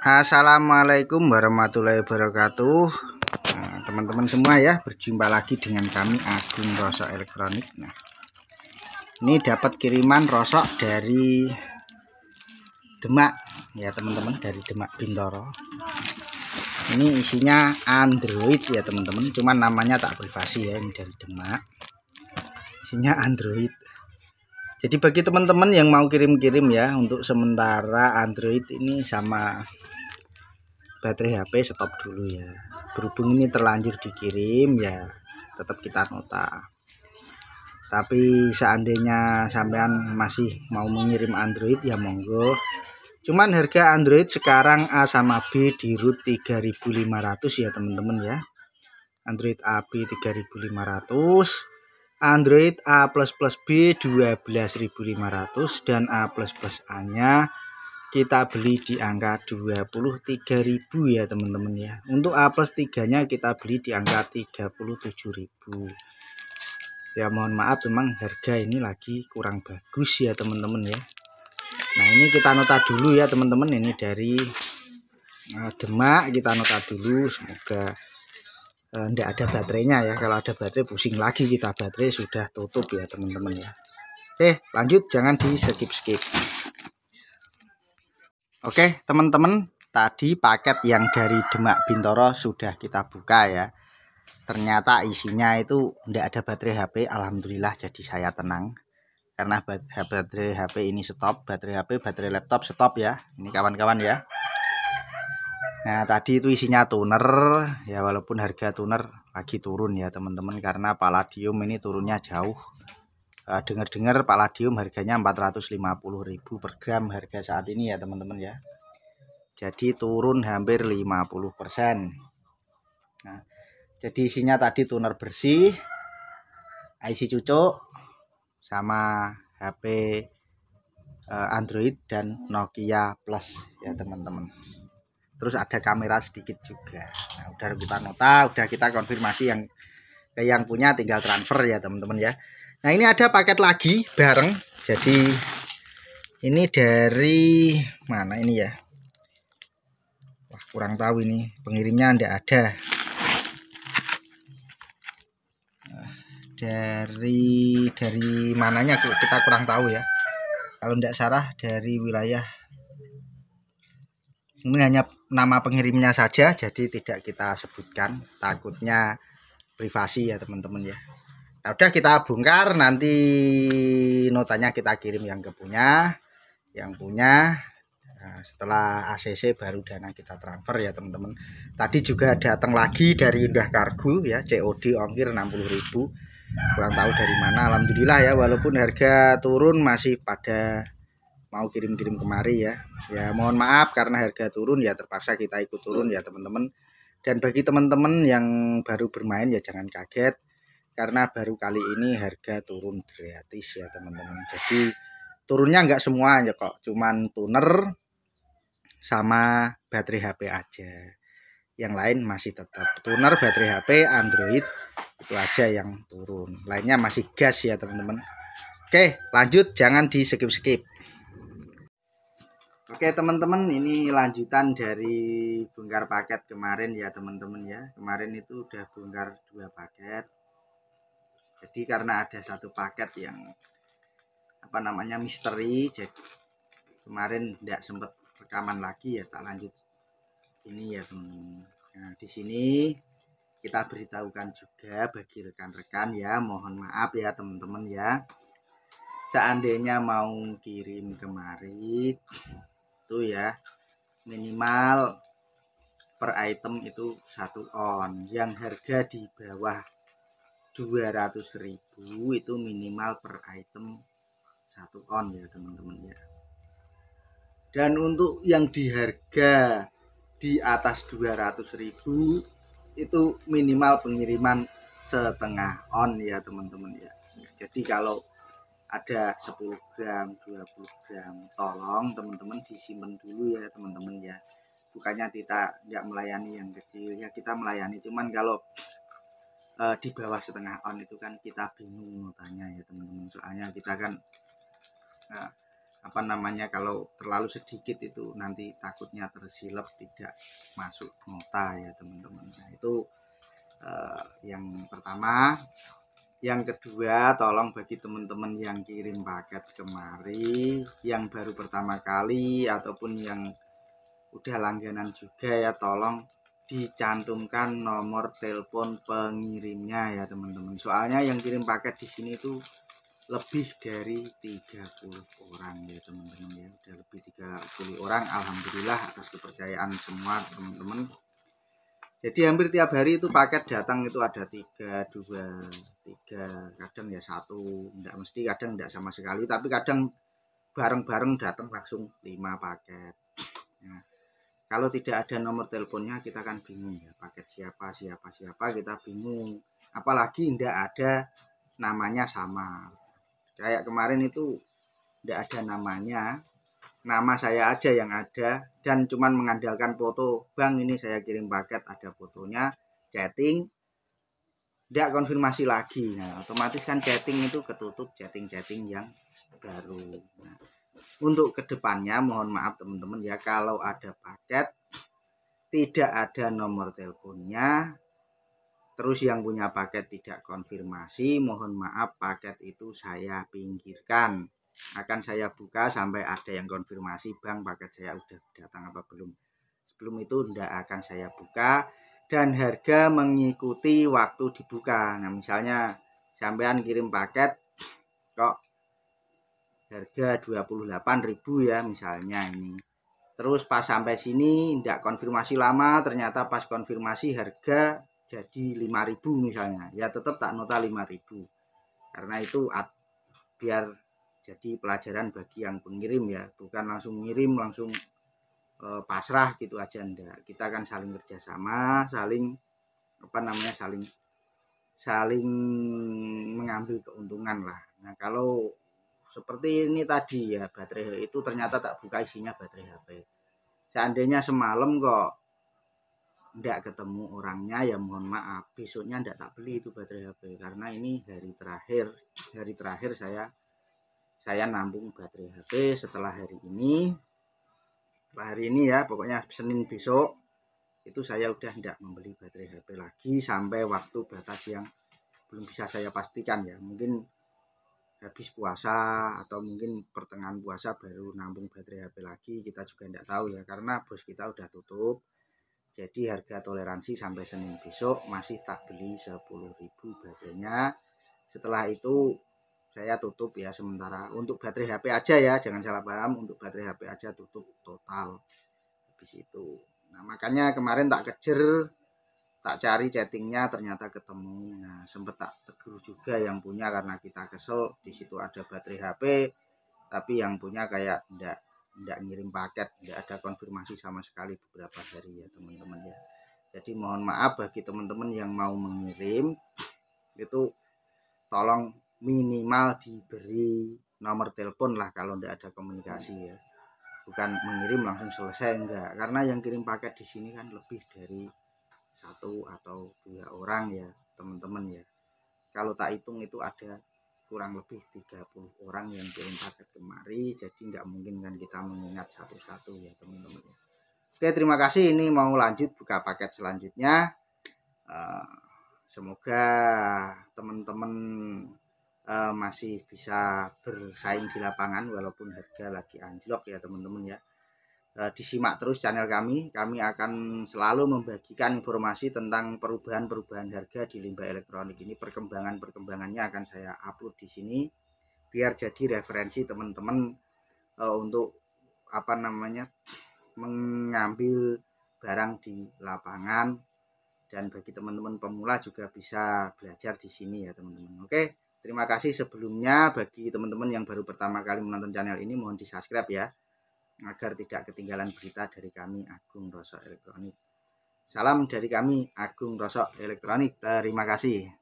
Assalamualaikum warahmatullahi wabarakatuh nah, teman-teman nah, semua ya berjumpa lagi dengan kami Agung Rosok Elektronik nah ini dapat kiriman rosok dari Demak ya teman-teman dari Demak Bintoro ini isinya Android ya teman-teman cuman namanya tak privasi ya ini dari Demak isinya Android jadi bagi teman-teman yang mau kirim-kirim ya untuk sementara Android ini sama baterai HP stop dulu ya berhubung ini terlanjur dikirim ya tetap kita nota tapi seandainya sampean masih mau mengirim Android ya monggo cuman harga Android sekarang A sama B di root 3500 ya teman-teman ya Android AB 3500 Android A++ B 12.500 dan A++ A-nya kita beli di angka 23.000 ya teman-teman ya. Untuk A plus 3-nya kita beli di angka 37.000. Ya mohon maaf memang harga ini lagi kurang bagus ya teman-teman ya. Nah, ini kita nota dulu ya teman-teman ini dari eh, Demak kita nota dulu semoga tidak eh, ada baterainya ya kalau ada baterai pusing lagi kita baterai sudah tutup ya teman-teman ya oke lanjut jangan di skip-skip oke teman-teman tadi paket yang dari Demak Bintoro sudah kita buka ya ternyata isinya itu tidak ada baterai HP Alhamdulillah jadi saya tenang karena baterai HP ini stop baterai HP baterai laptop stop ya ini kawan-kawan ya Nah tadi itu isinya tuner ya walaupun harga tuner lagi turun ya teman-teman karena palladium ini turunnya jauh uh, dengar-dengar palladium harganya 450.000 per gram harga saat ini ya teman-teman ya jadi turun hampir 50% nah, jadi isinya tadi tuner bersih IC cucuk sama HP eh, Android dan Nokia Plus ya teman-teman terus ada kamera sedikit juga nah, udah kita nota udah kita konfirmasi yang ke yang punya tinggal transfer ya teman-teman ya nah ini ada paket lagi bareng jadi ini dari mana ini ya wah kurang tahu ini pengirimnya ndak ada nah, dari dari mananya kita kurang tahu ya kalau ndak salah dari wilayah ini hanya nama pengirimnya saja jadi tidak kita sebutkan takutnya privasi ya teman-teman ya nah, udah kita bongkar nanti notanya kita kirim yang ke punya yang punya nah, setelah ACC baru dana kita transfer ya teman-teman tadi juga datang lagi dari Indah Kargo ya COD ongkir 60.000 kurang tahu dari mana Alhamdulillah ya walaupun harga turun masih pada mau kirim-kirim kemari ya. Ya mohon maaf karena harga turun ya terpaksa kita ikut turun ya teman-teman. Dan bagi teman-teman yang baru bermain ya jangan kaget karena baru kali ini harga turun gratis ya teman-teman. Jadi turunnya nggak semua ya kok, cuman tuner sama baterai HP aja. Yang lain masih tetap tuner, baterai HP, Android itu aja yang turun. Lainnya masih gas ya teman-teman. Oke, lanjut jangan di skip-skip. Oke teman-teman ini lanjutan dari bongkar paket kemarin ya teman-teman ya Kemarin itu udah bongkar dua paket Jadi karena ada satu paket yang apa namanya misteri Jadi kemarin tidak sempat rekaman lagi ya tak lanjut ini ya teman-teman Nah di sini kita beritahukan juga bagi rekan-rekan ya mohon maaf ya teman-teman ya Seandainya mau kirim kemarin satu ya minimal per item itu satu on yang harga di bawah 200.000 itu minimal per item satu on ya teman-teman ya dan untuk yang di harga di atas 200.000 itu minimal pengiriman setengah on ya teman-teman ya jadi kalau ada 10 gram 20 gram tolong teman-teman disimpan dulu ya teman-teman ya bukannya kita nggak melayani yang kecil ya kita melayani cuman kalau e, di bawah setengah on itu kan kita bingung tanya ya teman-teman soalnya kita kan e, apa namanya kalau terlalu sedikit itu nanti takutnya tersilap tidak masuk nota ya teman-teman nah itu e, yang pertama yang kedua, tolong bagi teman-teman yang kirim paket kemari, yang baru pertama kali ataupun yang udah langganan juga ya, tolong dicantumkan nomor telepon pengirimnya ya teman-teman. Soalnya yang kirim paket di sini itu lebih dari 30 orang ya teman-teman ya. Udah lebih 30 orang. Alhamdulillah atas kepercayaan semua teman-teman jadi hampir tiap hari itu paket datang itu ada tiga dua tiga kadang ya satu tidak mesti kadang tidak sama sekali tapi kadang bareng-bareng datang langsung lima paket nah, kalau tidak ada nomor teleponnya kita kan bingung ya paket siapa siapa siapa kita bingung apalagi tidak ada namanya sama kayak kemarin itu tidak ada namanya nama saya aja yang ada dan cuman mengandalkan foto bang ini saya kirim paket ada fotonya chatting tidak konfirmasi lagi nah otomatis kan chatting itu ketutup chatting-chatting yang baru nah, untuk kedepannya mohon maaf teman-teman ya kalau ada paket tidak ada nomor teleponnya terus yang punya paket tidak konfirmasi mohon maaf paket itu saya pinggirkan akan saya buka sampai ada yang konfirmasi bang paket saya udah datang apa belum sebelum itu tidak akan saya buka dan harga mengikuti waktu dibuka nah misalnya sampean kirim paket kok harga 28.000 ya misalnya ini terus pas sampai sini tidak konfirmasi lama ternyata pas konfirmasi harga jadi 5.000 misalnya ya tetap tak nota 5.000 karena itu biar jadi pelajaran bagi yang pengirim ya bukan langsung ngirim langsung e, pasrah gitu aja ndak kita akan saling kerjasama saling apa namanya saling saling mengambil keuntungan lah nah kalau seperti ini tadi ya baterai itu ternyata tak buka isinya baterai HP seandainya semalam kok ndak ketemu orangnya ya mohon maaf besoknya ndak tak beli itu baterai HP karena ini hari terakhir hari terakhir saya saya nambung baterai HP setelah hari ini setelah hari ini ya pokoknya Senin besok itu saya udah tidak membeli baterai HP lagi sampai waktu batas yang belum bisa saya pastikan ya mungkin habis puasa atau mungkin pertengahan puasa baru nambung baterai HP lagi kita juga tidak tahu ya karena bos kita udah tutup jadi harga toleransi sampai Senin besok masih tak beli 10.000 baterainya setelah itu saya tutup ya sementara untuk baterai HP aja ya jangan salah paham untuk baterai HP aja tutup total habis itu nah makanya kemarin tak kejer tak cari chattingnya ternyata ketemu nah sempet tak tegur juga yang punya karena kita kesel di situ ada baterai HP tapi yang punya kayak ndak ndak ngirim paket ndak ada konfirmasi sama sekali beberapa hari ya teman-teman ya jadi mohon maaf bagi teman-teman yang mau mengirim itu tolong minimal diberi nomor telepon lah kalau tidak ada komunikasi ya bukan mengirim langsung selesai enggak karena yang kirim paket di sini kan lebih dari satu atau dua orang ya teman-teman ya kalau tak hitung itu ada kurang lebih 30 orang yang kirim paket kemari jadi nggak mungkin kan kita mengingat satu-satu ya teman-teman ya. oke terima kasih ini mau lanjut buka paket selanjutnya eh, semoga teman-teman Eh, masih bisa bersaing di lapangan walaupun harga lagi anjlok ya teman-teman ya eh, disimak terus channel kami kami akan selalu membagikan informasi tentang perubahan-perubahan harga di limbah elektronik ini perkembangan-perkembangannya akan saya upload di sini biar jadi referensi teman-teman eh, untuk apa namanya mengambil barang di lapangan dan bagi teman-teman pemula juga bisa belajar di sini ya teman-teman oke Terima kasih sebelumnya bagi teman-teman yang baru pertama kali menonton channel ini mohon di subscribe ya agar tidak ketinggalan berita dari kami Agung Rosok Elektronik. Salam dari kami Agung Rosok Elektronik. Terima kasih.